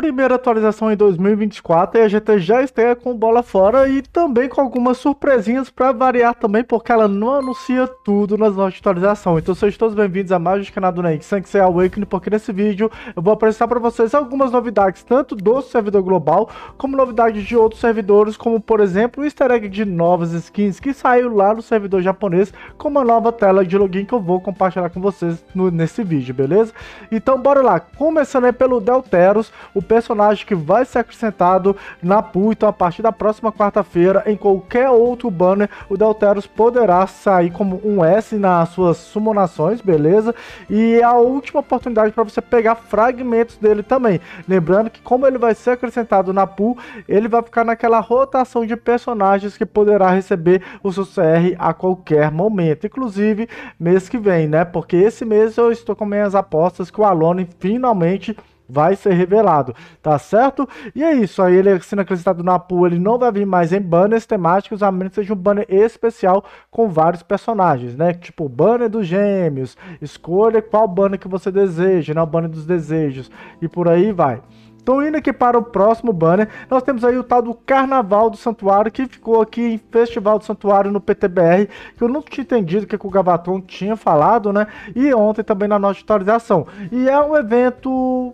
primeira atualização em 2024 e a GTA já estreia com bola fora e também com algumas surpresinhas para variar também, porque ela não anuncia tudo nas novas atualizações. Então sejam todos bem-vindos a mais um canal do Nike sem que Awakening, porque nesse vídeo eu vou apresentar para vocês algumas novidades, tanto do servidor global, como novidades de outros servidores, como por exemplo o easter egg de novas skins que saiu lá no servidor japonês, com uma nova tela de login que eu vou compartilhar com vocês no, nesse vídeo, beleza? Então bora lá, começando aí pelo Delteros, o personagem que vai ser acrescentado na pool. Então, a partir da próxima quarta-feira, em qualquer outro banner, o Delteros poderá sair como um S nas suas sumonações beleza? E a última oportunidade para você pegar fragmentos dele também. Lembrando que, como ele vai ser acrescentado na pool, ele vai ficar naquela rotação de personagens que poderá receber o seu CR a qualquer momento, inclusive mês que vem, né? Porque esse mês eu estou com minhas apostas que o Alone finalmente vai ser revelado, tá certo? E é isso, aí ele sendo acreditado na pool, ele não vai vir mais em banners temáticos, a menos que seja um banner especial com vários personagens, né? Tipo, banner dos gêmeos, escolha qual banner que você deseja, né? O banner dos desejos, e por aí vai. Então, indo aqui para o próximo banner, nós temos aí o tal do Carnaval do Santuário, que ficou aqui em Festival do Santuário no PTBR, que eu não tinha entendido o que o Gavaton tinha falado, né? E ontem também na nossa atualização. E é um evento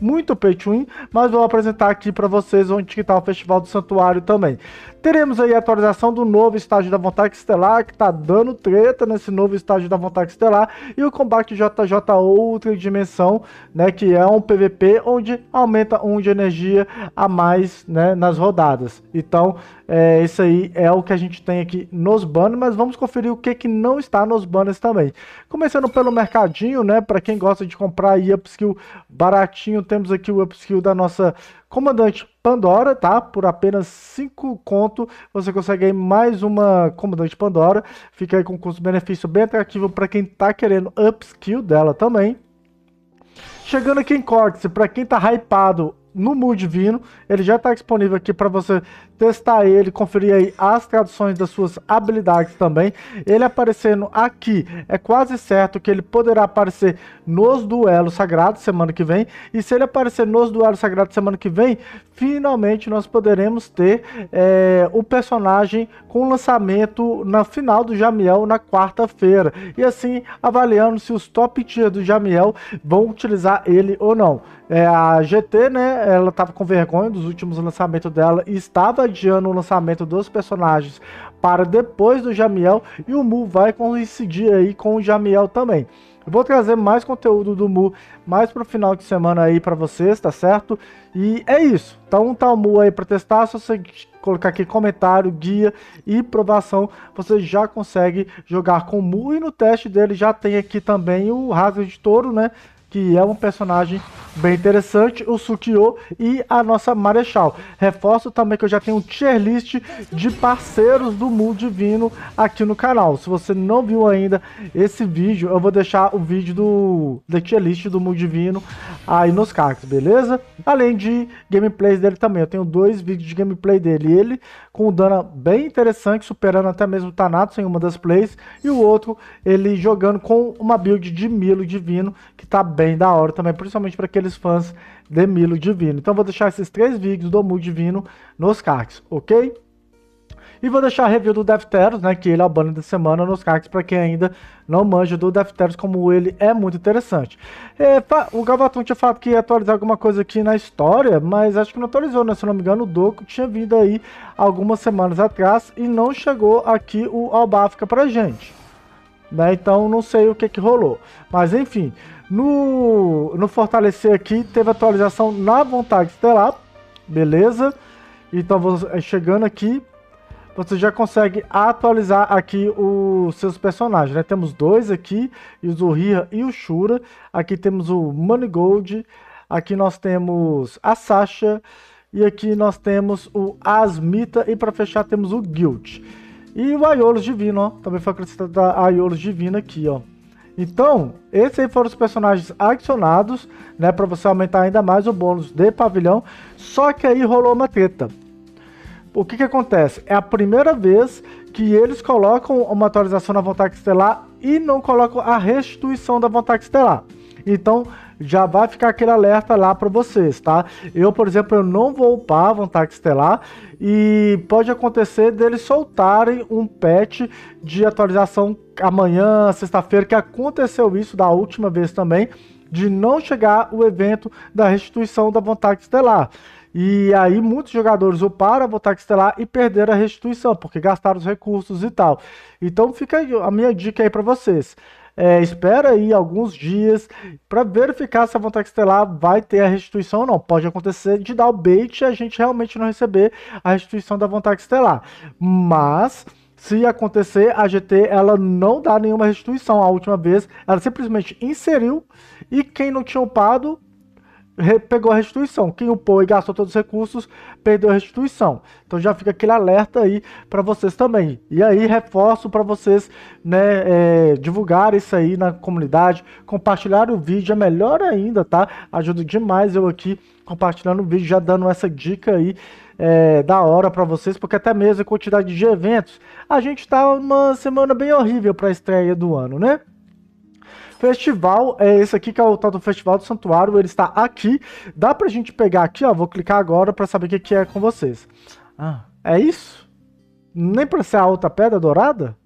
muito pay mas vou apresentar aqui para vocês onde que tá o Festival do Santuário também. Teremos aí a atualização do novo estágio da Vontade Estelar, que tá dando treta nesse novo estágio da Vontade Estelar, e o combate JJ Outra Dimensão, né, que é um PVP onde aumenta um de energia a mais, né, nas rodadas. Então, é, esse aí é o que a gente tem aqui nos banners, mas vamos conferir o que, que não está nos banners também. Começando pelo mercadinho, né? Para quem gosta de comprar aí upskill baratinho, temos aqui o upskill da nossa comandante Pandora, tá? Por apenas 5 conto, você consegue aí mais uma comandante Pandora. Fica aí com um custo-benefício bem atrativo para quem tá querendo upskill dela também. Chegando aqui em Cortex, para quem tá hypado no Mu Divino. Ele já está disponível aqui para você testar ele, conferir aí as traduções das suas habilidades também. Ele aparecendo aqui, é quase certo que ele poderá aparecer nos duelos sagrados semana que vem. E se ele aparecer nos duelos sagrados semana que vem, finalmente nós poderemos ter é, o personagem com lançamento na final do Jamiel na quarta-feira. E assim, avaliando se os top tier do Jamiel vão utilizar ele ou não. É, a GT, né, ela estava com vergonha dos últimos lançamentos dela e estava adiando o lançamento dos personagens para depois do Jamiel e o Mu vai coincidir aí com o Jamiel também. Eu vou trazer mais conteúdo do Mu mais pro final de semana aí para vocês, tá certo? E é isso. Então tá o Mu aí para testar, se você colocar aqui comentário, guia e provação, você já consegue jogar com o Mu e no teste dele já tem aqui também o Hazard de touro, né? que é um personagem bem interessante, o Sukiyo e a nossa Marechal. Reforço também que eu já tenho um tier list de parceiros do Mul Divino aqui no canal. Se você não viu ainda esse vídeo, eu vou deixar o vídeo do da tier list do Mul Divino aí nos cards, beleza? Além de gameplays dele também, eu tenho dois vídeos de gameplay dele. Ele com um dano bem interessante, superando até mesmo o Thanatos em uma das plays, e o outro ele jogando com uma build de Milo Divino, que tá bem da hora também, principalmente para aqueles fãs de Milo Divino. Então vou deixar esses três vídeos do Milo Divino nos cards, ok? E vou deixar a review do Defteros, né, que ele é o banner da semana nos cards para quem ainda não manja do Defteros, como ele é muito interessante. É, o Galvatão tinha falado que ia atualizar alguma coisa aqui na história, mas acho que não atualizou, né? Se não me engano, o Doku tinha vindo aí algumas semanas atrás e não chegou aqui o Albafica pra gente. Né? Então não sei o que, que rolou. Mas enfim, no, no Fortalecer aqui, teve atualização na Vontade Estelar, beleza? Então, é, chegando aqui, você já consegue atualizar aqui os seus personagens, né? Temos dois aqui, o Zuhira e o Shura. Aqui temos o Manigold, aqui nós temos a Sasha, e aqui nós temos o Asmita, e para fechar temos o Guild. E o Aiolos Divino, ó. Também foi acrescentado a Aiolos Divino aqui, ó. Então, esses aí foram os personagens adicionados, né, para você aumentar ainda mais o bônus de pavilhão. Só que aí rolou uma treta. O que que acontece? É a primeira vez que eles colocam uma atualização na vontade estelar e não colocam a restituição da vontade estelar. Então, já vai ficar aquele alerta lá para vocês, tá? Eu, por exemplo, eu não vou upar Vontax Estelar e pode acontecer deles soltarem um patch de atualização amanhã, sexta-feira, que aconteceu isso da última vez também, de não chegar o evento da restituição da Vontax Estelar. E aí muitos jogadores uparam a Vontax Estelar e perderam a restituição, porque gastaram os recursos e tal. Então fica a minha dica aí para vocês é, espera aí alguns dias para verificar se a vontade estelar vai ter a restituição ou não. Pode acontecer de dar o bait e a gente realmente não receber a restituição da vontade estelar. Mas se acontecer, a GT ela não dá nenhuma restituição. A última vez, ela simplesmente inseriu e quem não tinha upado pegou a restituição. Quem upou e gastou todos os recursos perdeu a restituição. Então já fica aquele alerta aí para vocês também. E aí reforço para vocês né, é, divulgar isso aí na comunidade, compartilhar o vídeo é melhor ainda, tá? Ajuda demais eu aqui compartilhando o vídeo, já dando essa dica aí é, da hora para vocês, porque até mesmo a quantidade de eventos, a gente tá uma semana bem horrível para estreia do ano, né? festival é esse aqui, que é o tal do Festival do Santuário, ele está aqui. Dá pra gente pegar aqui, ó, vou clicar agora pra saber o que, que é com vocês. Ah, é isso? Nem pra ser a outra pedra dourada?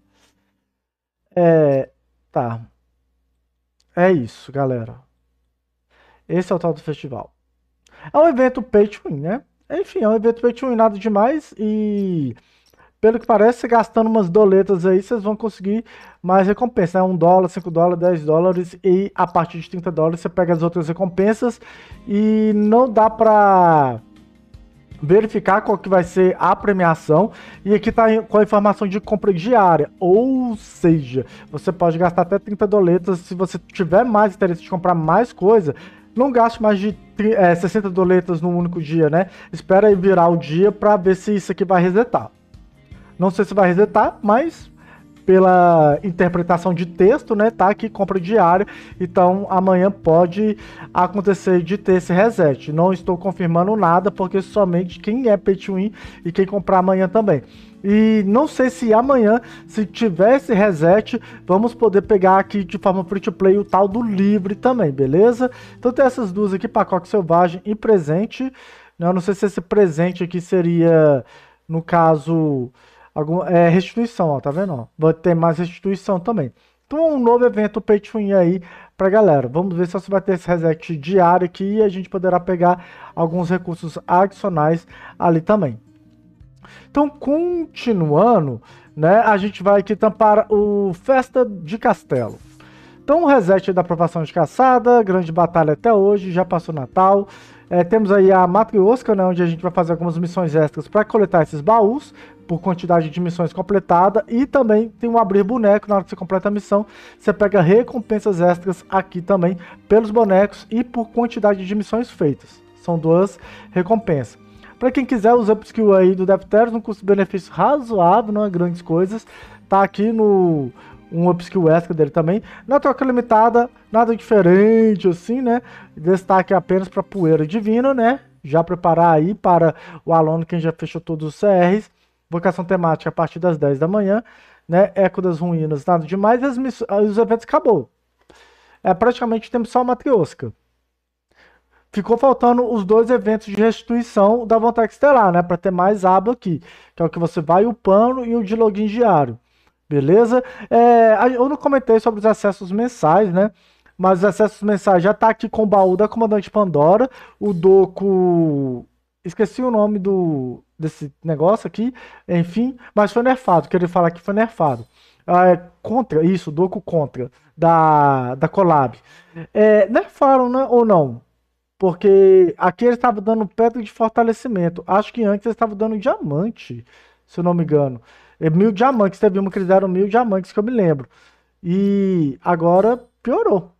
É, tá. É isso, galera. Esse é o tal do festival. É um evento pay to win, né? Enfim, é um evento pay to win, nada demais e pelo que parece, gastando umas doletas aí, vocês vão conseguir mais recompensa. Né? 1 dólar, 5 dólares, 10 dólares e a partir de 30 dólares você pega as outras recompensas. E não dá pra verificar qual que vai ser a premiação. E aqui tá com a informação de compra diária. Ou seja, você pode gastar até 30 doletas. Se você tiver mais interesse de comprar mais coisa, não gaste mais de é, 60 eh, doletas num único dia, né? Espera virar o dia para ver se isso aqui vai resetar. Não sei se vai resetar, mas pela interpretação de texto, né? Tá aqui compra diário, então amanhã pode acontecer de ter esse reset. Não estou confirmando nada, porque somente quem é pay to win e quem comprar amanhã também. E não sei se amanhã, se tiver esse reset, vamos poder pegar aqui de forma free to play o tal do livre também, beleza? Então tem essas duas aqui, pacote selvagem e presente. Eu não sei se esse presente aqui seria, no caso Algum, é, restituição, ó, tá vendo? Ó? Vai ter mais restituição também. Então um novo evento Pay to Win aí pra galera. Vamos ver se você vai ter esse reset diário aqui e a gente poderá pegar alguns recursos adicionais ali também. Então, continuando, né, a gente vai aqui tampar o Festa de Castelo. Então, o reset da aprovação de caçada, grande batalha até hoje, já passou Natal. É, temos aí a Matriosca, né, onde a gente vai fazer algumas missões extras para coletar esses baús, por quantidade de missões completadas e também tem um abrir boneco na hora que você completa a missão, você pega recompensas extras aqui também pelos bonecos e por quantidade de missões feitas. São duas recompensas. Para quem quiser os upskill aí do Defteros, um custo-benefício razoável, não é grandes coisas, tá aqui no um upskill extra dele também. Na troca limitada, nada diferente assim, né? Destaque apenas para poeira divina, né? já preparar aí para o aluno que já fechou todos os CRs Vocação temática a partir das 10 da manhã, né? Eco das Ruínas, nada demais, as os eventos acabou. É, praticamente tempo só a Matriosca. Ficou faltando os dois eventos de restituição da Vontade Estelar, né? Para ter mais aba aqui, que é o que você vai upando e o de login diário. Beleza? É, eu não comentei sobre os acessos mensais, né? Mas os acessos mensais já tá aqui com o baú da Comandante Pandora, o Doku Esqueci o nome do desse negócio aqui, enfim, mas foi nerfado, queria falar que foi nerfado. Ah, é, contra, isso, Doku contra, da, da Collab. É, nerfaram, né, ou não? Porque aqui eles estavam dando pedra de fortalecimento. Acho que antes eles estavam dando diamante, se eu não me engano. É, mil diamantes, teve uma que eles deram mil diamantes, que eu me lembro. E agora piorou.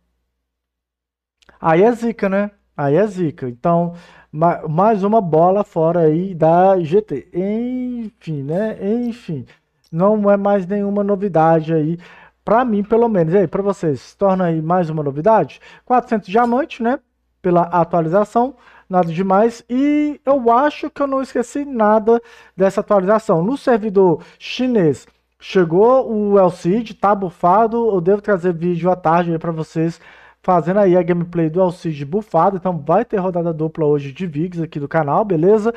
Aí é zica, né? Aí é zica. Então, mais uma bola fora aí da GT. Enfim, né? Enfim, não é mais nenhuma novidade aí. Pra mim, pelo menos. E aí, pra vocês, torna aí mais uma novidade. 400 diamante, né? Pela atualização. Nada demais. E eu acho que eu não esqueci nada dessa atualização. No servidor chinês, chegou o El Cid, tá bufado. Eu devo trazer vídeo à tarde aí pra vocês fazendo aí a gameplay do Alcide bufado, então vai ter rodada dupla hoje de vigs aqui do canal, beleza?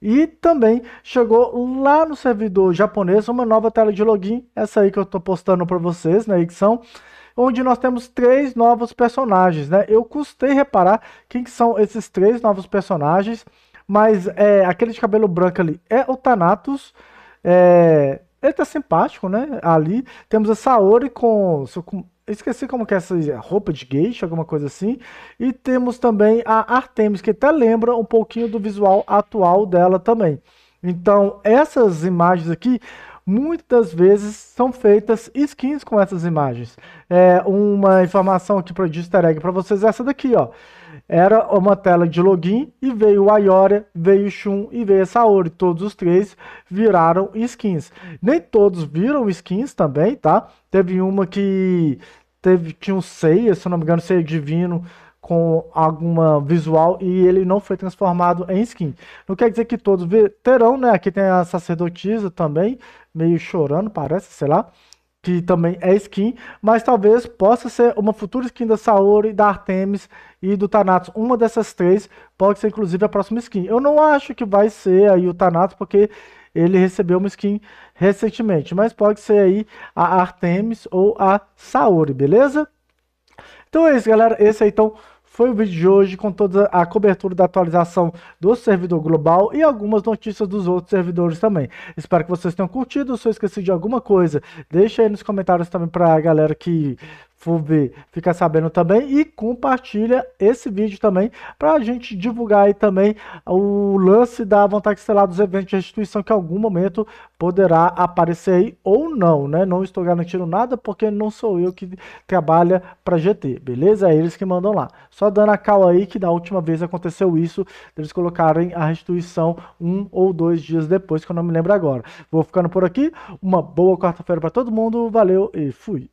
E também chegou lá no servidor japonês uma nova tela de login, essa aí que eu tô postando para vocês, né, que são onde nós temos três novos personagens, né? Eu custei reparar quem que são esses três novos personagens, mas é, aquele de cabelo branco ali é o Thanatos, é, ele tá simpático, né? Ali temos a Saori com, com esqueci como que é essa roupa de geisha, alguma coisa assim. E temos também a Artemis, que até lembra um pouquinho do visual atual dela também. Então, essas imagens aqui, muitas vezes são feitas skins com essas imagens. É uma informação aqui para o easter egg para vocês é essa daqui, ó. Era uma tela de login e veio a Ioria, veio o Shun e veio a Saori. Todos os três viraram skins. Nem todos viram skins também, tá? Teve uma que teve, tinha um Seiya, se não me engano, Seiya Divino com alguma visual e ele não foi transformado em skin. Não quer dizer que todos terão, né? Aqui tem a sacerdotisa também, meio chorando, parece, sei lá que também é skin, mas talvez possa ser uma futura skin da Saori, da Artemis e do Thanatos. Uma dessas três pode ser inclusive a próxima skin. Eu não acho que vai ser aí o Thanatos, porque ele recebeu uma skin recentemente, mas pode ser aí a Artemis ou a Saori, beleza? Então é isso, galera. Esse aí, então foi o vídeo de hoje com toda a cobertura da atualização do servidor global e algumas notícias dos outros servidores também. Espero que vocês tenham curtido. Se eu esqueci de alguma coisa, deixa aí nos comentários também para a galera que FUB fica sabendo também e compartilha esse vídeo também para a gente divulgar aí também o lance da vontade estelar dos eventos de restituição que em algum momento poderá aparecer aí ou não, né? Não estou garantindo nada porque não sou eu que trabalha para GT, beleza? É eles que mandam lá. Só dando a cal aí que da última vez aconteceu isso, eles colocarem a restituição um ou dois dias depois, que eu não me lembro agora. Vou ficando por aqui. Uma boa quarta-feira para todo mundo. Valeu e fui.